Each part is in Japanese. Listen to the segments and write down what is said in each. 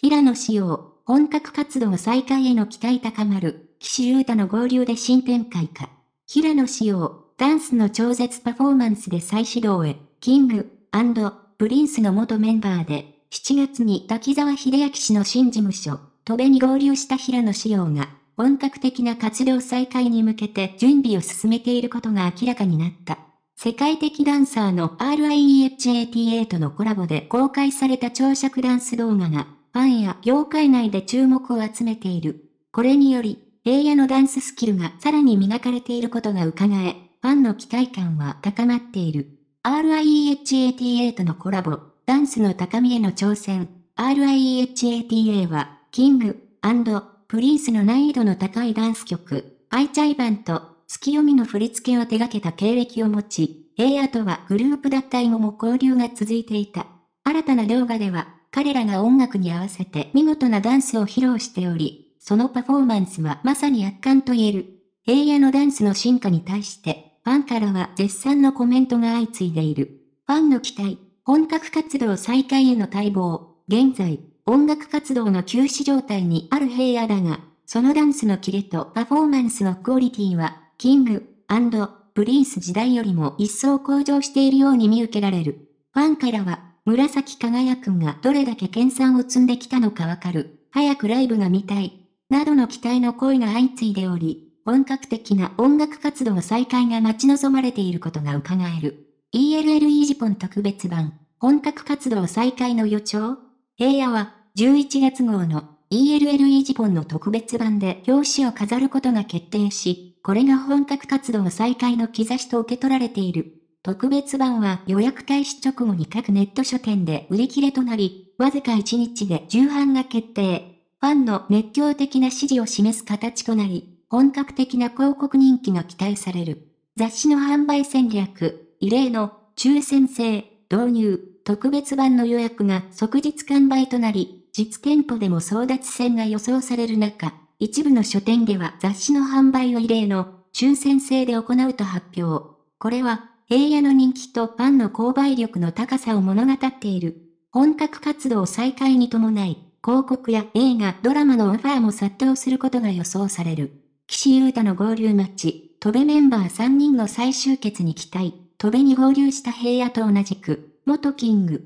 平野紫耀、本格活動再開への期待高まる、岸優太の合流で新展開か。平野紫耀、ダンスの超絶パフォーマンスで再始動へ、キング、プリンスの元メンバーで、7月に滝沢秀明氏の新事務所、戸部に合流した平野紫耀が、本格的な活動再開に向けて準備を進めていることが明らかになった。世界的ダンサーの RIEHATA とのコラボで公開された長尺ダンス動画が、ファンや業界内で注目を集めている。これにより、平野のダンススキルがさらに磨かれていることが伺え、ファンの期待感は高まっている。r i e h a とのコラボ、ダンスの高みへの挑戦。r i e h t a は、キング、プリンスの難易度の高いダンス曲、アイチャイバンと、月読みの振り付けを手掛けた経歴を持ち、平野とはグループ脱退後も交流が続いていた。新たな動画では、彼らが音楽に合わせて見事なダンスを披露しており、そのパフォーマンスはまさに圧巻と言える。平野のダンスの進化に対して、ファンからは絶賛のコメントが相次いでいる。ファンの期待、本格活動再開への待望、現在、音楽活動の休止状態にある平野だが、そのダンスのキレとパフォーマンスのクオリティは、キング、プリンス時代よりも一層向上しているように見受けられる。ファンからは、紫輝くんがどれだけ研鑽を積んできたのかわかる。早くライブが見たい。などの期待の声が相次いでおり、本格的な音楽活動再開が待ち望まれていることが伺える。ELLE ジポン特別版、本格活動再開の予兆平野は、11月号の ELLE ジポンの特別版で表紙を飾ることが決定し、これが本格活動再開の兆しと受け取られている。特別版は予約開始直後に各ネット書店で売り切れとなり、わずか1日で重版が決定。ファンの熱狂的な支持を示す形となり、本格的な広告人気が期待される。雑誌の販売戦略、異例の抽選制、導入、特別版の予約が即日完売となり、実店舗でも争奪戦が予想される中、一部の書店では雑誌の販売を異例の抽選制で行うと発表。これは平野の人気とファンの購買力の高さを物語っている。本格活動再開に伴い、広告や映画、ドラマのオファーも殺到することが予想される。岸優太の合流マッチ、戸部メンバー3人の再集結に期待、戸部に合流した平野と同じく、元キング、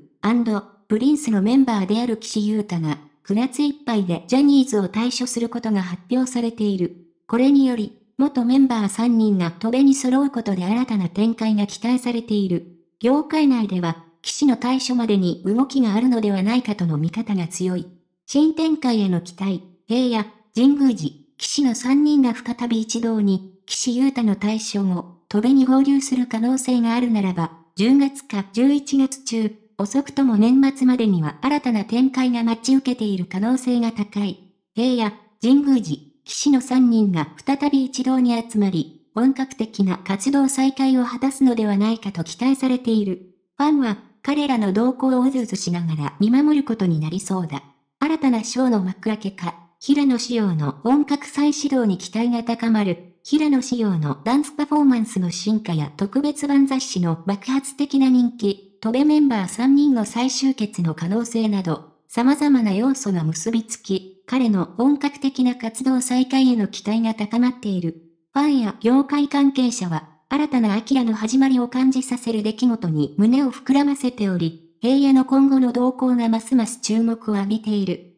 プリンスのメンバーである岸優太が、9月いっぱいでジャニーズを退所することが発表されている。これにより、元メンバー3人が戸べに揃うことで新たな展開が期待されている。業界内では、騎士の対処までに動きがあるのではないかとの見方が強い。新展開への期待、平野、神宮寺、騎士の3人が再び一堂に、騎士優太の対象を、戸べに合流する可能性があるならば、10月か11月中、遅くとも年末までには新たな展開が待ち受けている可能性が高い。平野、神宮寺、騎士の3人が再び一堂に集まり、本格的な活動再開を果たすのではないかと期待されている。ファンは、彼らの動向をうずうずしながら見守ることになりそうだ。新たなショーの幕開けか、平野仕様の本格再始動に期待が高まる。平野仕様のダンスパフォーマンスの進化や特別版雑誌の爆発的な人気、トベメンバー3人の再集結の可能性など、様々な要素が結びつき、彼の本格的な活動再開への期待が高まっている。ファンや業界関係者は、新たなアキラの始まりを感じさせる出来事に胸を膨らませており、平野の今後の動向がますます注目を浴びている。